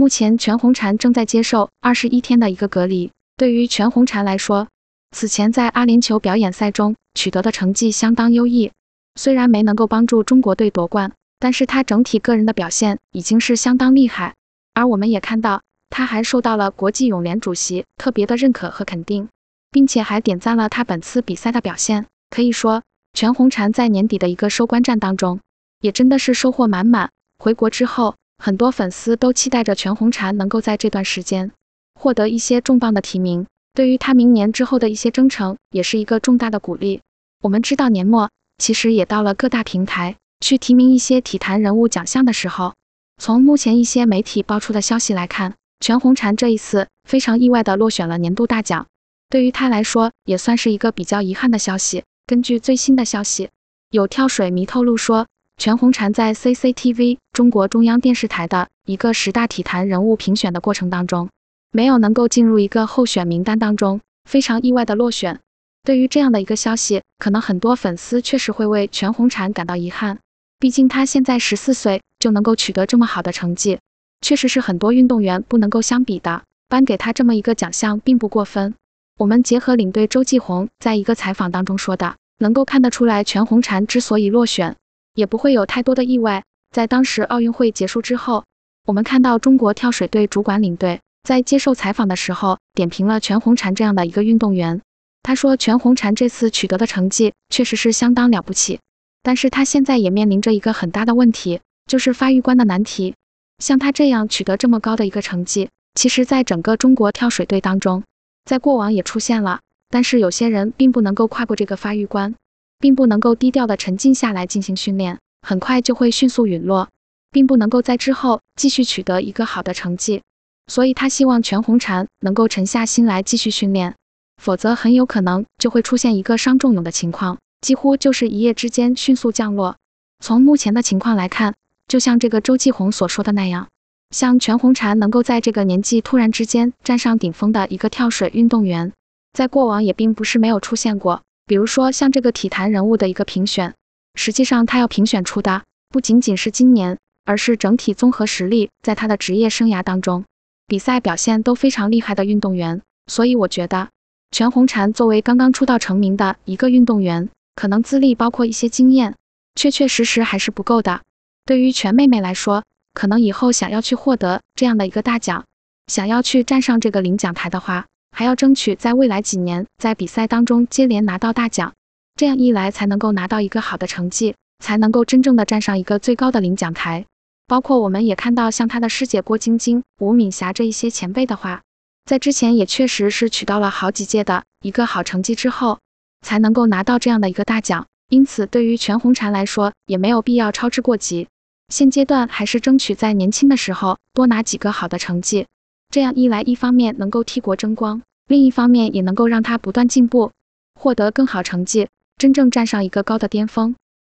目前，全红婵正在接受二十一天的一个隔离。对于全红婵来说，此前在阿联酋表演赛中取得的成绩相当优异，虽然没能够帮助中国队夺冠，但是他整体个人的表现已经是相当厉害。而我们也看到，他还受到了国际泳联主席特别的认可和肯定，并且还点赞了他本次比赛的表现。可以说，全红婵在年底的一个收官战当中，也真的是收获满满。回国之后，很多粉丝都期待着全红婵能够在这段时间获得一些重磅的提名，对于他明年之后的一些征程，也是一个重大的鼓励。我们知道年末其实也到了各大平台去提名一些体坛人物奖项的时候。从目前一些媒体爆出的消息来看，全红婵这一次非常意外的落选了年度大奖，对于他来说也算是一个比较遗憾的消息。根据最新的消息，有跳水迷透露说。全红婵在 CCTV 中国中央电视台的一个十大体坛人物评选的过程当中，没有能够进入一个候选名单当中，非常意外的落选。对于这样的一个消息，可能很多粉丝确实会为全红婵感到遗憾。毕竟她现在十四岁就能够取得这么好的成绩，确实是很多运动员不能够相比的。颁给她这么一个奖项并不过分。我们结合领队周继红在一个采访当中说的，能够看得出来，全红婵之所以落选。也不会有太多的意外。在当时奥运会结束之后，我们看到中国跳水队主管领队在接受采访的时候，点评了全红婵这样的一个运动员。他说，全红婵这次取得的成绩确实是相当了不起，但是他现在也面临着一个很大的问题，就是发育观的难题。像他这样取得这么高的一个成绩，其实在整个中国跳水队当中，在过往也出现了，但是有些人并不能够跨过这个发育关。并不能够低调的沉静下来进行训练，很快就会迅速陨落，并不能够在之后继续取得一个好的成绩。所以他希望全红婵能够沉下心来继续训练，否则很有可能就会出现一个伤仲永的情况，几乎就是一夜之间迅速降落。从目前的情况来看，就像这个周继红所说的那样，像全红婵能够在这个年纪突然之间站上顶峰的一个跳水运动员，在过往也并不是没有出现过。比如说，像这个体坛人物的一个评选，实际上他要评选出的不仅仅是今年，而是整体综合实力，在他的职业生涯当中，比赛表现都非常厉害的运动员。所以我觉得，全红婵作为刚刚出道成名的一个运动员，可能资历包括一些经验，确确实实还是不够的。对于全妹妹来说，可能以后想要去获得这样的一个大奖，想要去站上这个领奖台的话，还要争取在未来几年，在比赛当中接连拿到大奖，这样一来才能够拿到一个好的成绩，才能够真正的站上一个最高的领奖台。包括我们也看到，像他的师姐郭晶晶、吴敏霞这一些前辈的话，在之前也确实是取到了好几届的一个好成绩之后，才能够拿到这样的一个大奖。因此，对于全红婵来说，也没有必要操之过急，现阶段还是争取在年轻的时候多拿几个好的成绩，这样一来，一方面能够替国争光。另一方面，也能够让他不断进步，获得更好成绩，真正站上一个高的巅峰。